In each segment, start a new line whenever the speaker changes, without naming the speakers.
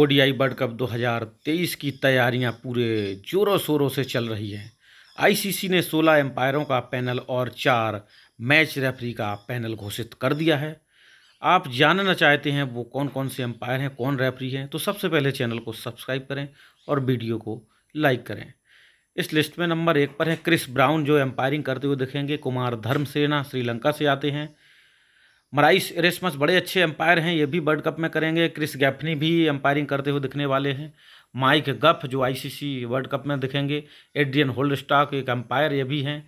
ODI world cup 2023 की तैयारियां पूरे जोरों शोरों से चल रही हैं आईसीसी ने 16 एम्पायरों का पैनल और चार मैच रेफरी का पैनल घोषित कर दिया है आप जानना चाहते हैं वो कौन कौन से एम्पायर हैं कौन रेफरी हैं तो सबसे पहले चैनल को सब्सक्राइब करें और वीडियो को लाइक करें इस लिस्ट में नंबर एक पर है क्रिस ब्राउन जो एम्पायरिंग करते हुए दिखेंगे कुमार धर्मसेना श्रीलंका से आते हैं मराइस रेसमस बड़े अच्छे अंपायर हैं ये भी वर्ल्ड कप में करेंगे क्रिस गैफनी भी अंपायरिंग करते हुए दिखने वाले हैं माइक गफ जो आईसीसी वर्ल्ड कप में दिखेंगे एडियन होल्ड स्टॉक एक अंपायर ये भी हैं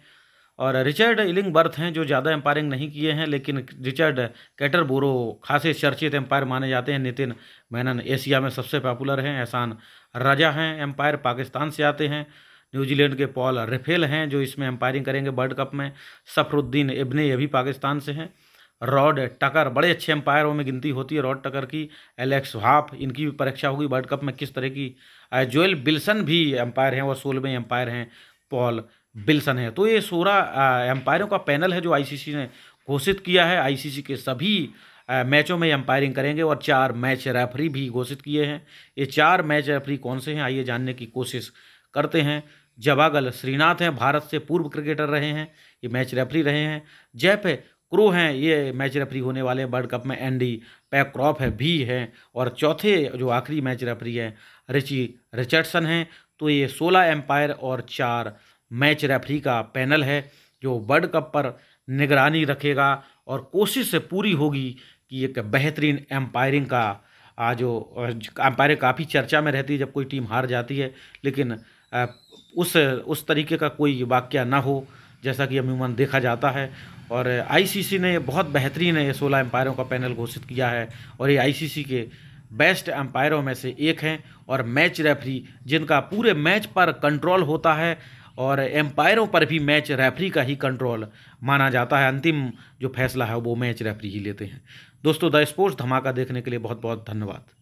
और रिचर्ड इलिंग बर्थ हैं जो ज़्यादा एम्पायरिंग नहीं किए हैं लेकिन रिचर्ड कैटरबोरो खासे चर्चित एम्पायर माने जाते हैं नितिन मैनन एशिया में सबसे पॉपुलर हैं एहसान राजा हैं एम्पायर पाकिस्तान से आते हैं न्यूजीलैंड के पॉल रेफेल हैं जो इसमें एम्पायरिंग करेंगे वर्ल्ड कप में सफरुद्दीन इब्ने ये भी पाकिस्तान से हैं रॉड टकर बड़े अच्छे एम्पायरों में गिनती होती है रॉड टकर की एलेक्स हाफ इनकी भी परीक्षा होगी वर्ल्ड कप में किस तरह की जोएल बिल्सन भी एम्पायर हैं और सोलहवें एम्पायर हैं पॉल बिल्सन है तो ये सोलह एम्पायरों का पैनल है जो आईसीसी ने घोषित किया है आईसीसी के सभी मैचों में एम्पायरिंग करेंगे और चार मैच रेफरी भी घोषित किए हैं ये चार मैच रेफरी कौन से हैं आइए जानने की कोशिश करते हैं जवागल श्रीनाथ हैं भारत से पूर्व क्रिकेटर रहे हैं ये मैच रेफरी रहे हैं जयप क्रो हैं ये मैच रेफरी होने वाले वर्ल्ड कप में एंडी पैक्रॉप है भी है और चौथे जो आखिरी मैच रेफरी हैं रिची रिचर्डसन हैं तो ये सोलह एम्पायर और चार मैच रेफरी का पैनल है जो वर्ल्ड कप पर निगरानी रखेगा और कोशिश पूरी होगी कि एक बेहतरीन एम्पायरिंग का आज एम्पायर काफ़ी चर्चा में रहती है जब कोई टीम हार जाती है लेकिन उस उस तरीके का कोई वाक्य ना हो जैसा कि अमूमन देखा जाता है और आईसीसी ने बहुत बेहतरीन है ये सोलह एम्पायरों का पैनल घोषित किया है और ये आईसीसी के बेस्ट एम्पायरों में से एक हैं और मैच रेफरी जिनका पूरे मैच पर कंट्रोल होता है और एम्पायरों पर भी मैच रेफरी का ही कंट्रोल माना जाता है अंतिम जो फैसला है वो मैच रेफरी ही लेते हैं दोस्तों द स्पोर्ट्स धमाका देखने के लिए बहुत बहुत धन्यवाद